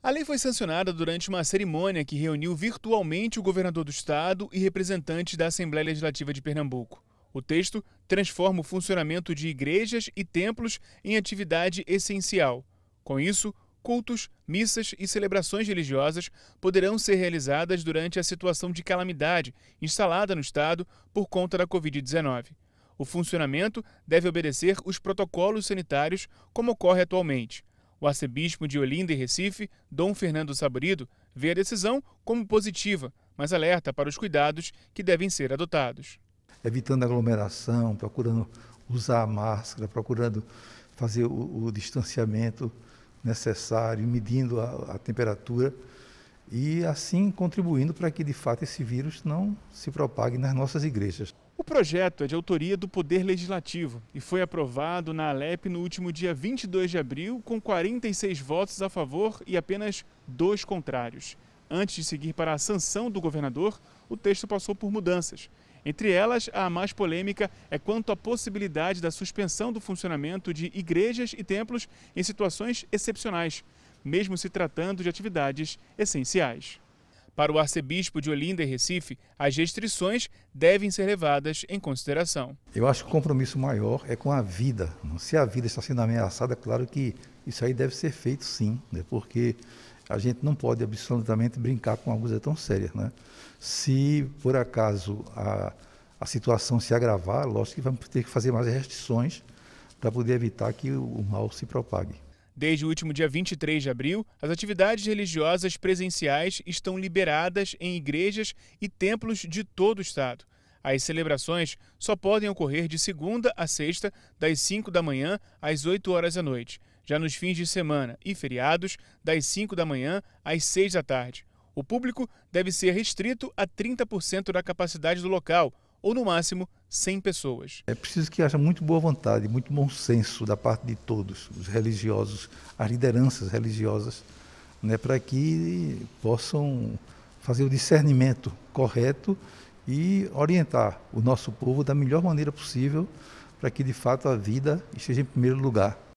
A lei foi sancionada durante uma cerimônia que reuniu virtualmente o governador do estado e representantes da Assembleia Legislativa de Pernambuco. O texto transforma o funcionamento de igrejas e templos em atividade essencial. Com isso, cultos, missas e celebrações religiosas poderão ser realizadas durante a situação de calamidade instalada no estado por conta da Covid-19. O funcionamento deve obedecer os protocolos sanitários, como ocorre atualmente. O arcebispo de Olinda e Recife, Dom Fernando Saburido, vê a decisão como positiva, mas alerta para os cuidados que devem ser adotados. Evitando aglomeração, procurando usar a máscara, procurando fazer o, o distanciamento necessário, medindo a, a temperatura e assim contribuindo para que de fato esse vírus não se propague nas nossas igrejas. O projeto é de autoria do Poder Legislativo e foi aprovado na Alep no último dia 22 de abril, com 46 votos a favor e apenas dois contrários. Antes de seguir para a sanção do governador, o texto passou por mudanças. Entre elas, a mais polêmica é quanto à possibilidade da suspensão do funcionamento de igrejas e templos em situações excepcionais, mesmo se tratando de atividades essenciais. Para o arcebispo de Olinda e Recife, as restrições devem ser levadas em consideração. Eu acho que o compromisso maior é com a vida. Se a vida está sendo ameaçada, é claro que isso aí deve ser feito sim, né? porque a gente não pode absolutamente brincar com uma coisa tão séria. Né? Se por acaso a, a situação se agravar, lógico que vamos ter que fazer mais restrições para poder evitar que o mal se propague. Desde o último dia 23 de abril, as atividades religiosas presenciais estão liberadas em igrejas e templos de todo o estado. As celebrações só podem ocorrer de segunda a sexta, das 5 da manhã às 8 horas da noite. Já nos fins de semana e feriados, das 5 da manhã às 6 da tarde. O público deve ser restrito a 30% da capacidade do local, ou no máximo 100 pessoas. É preciso que haja muito boa vontade, muito bom senso da parte de todos, os religiosos, as lideranças religiosas, né, para que possam fazer o discernimento correto e orientar o nosso povo da melhor maneira possível para que de fato a vida esteja em primeiro lugar.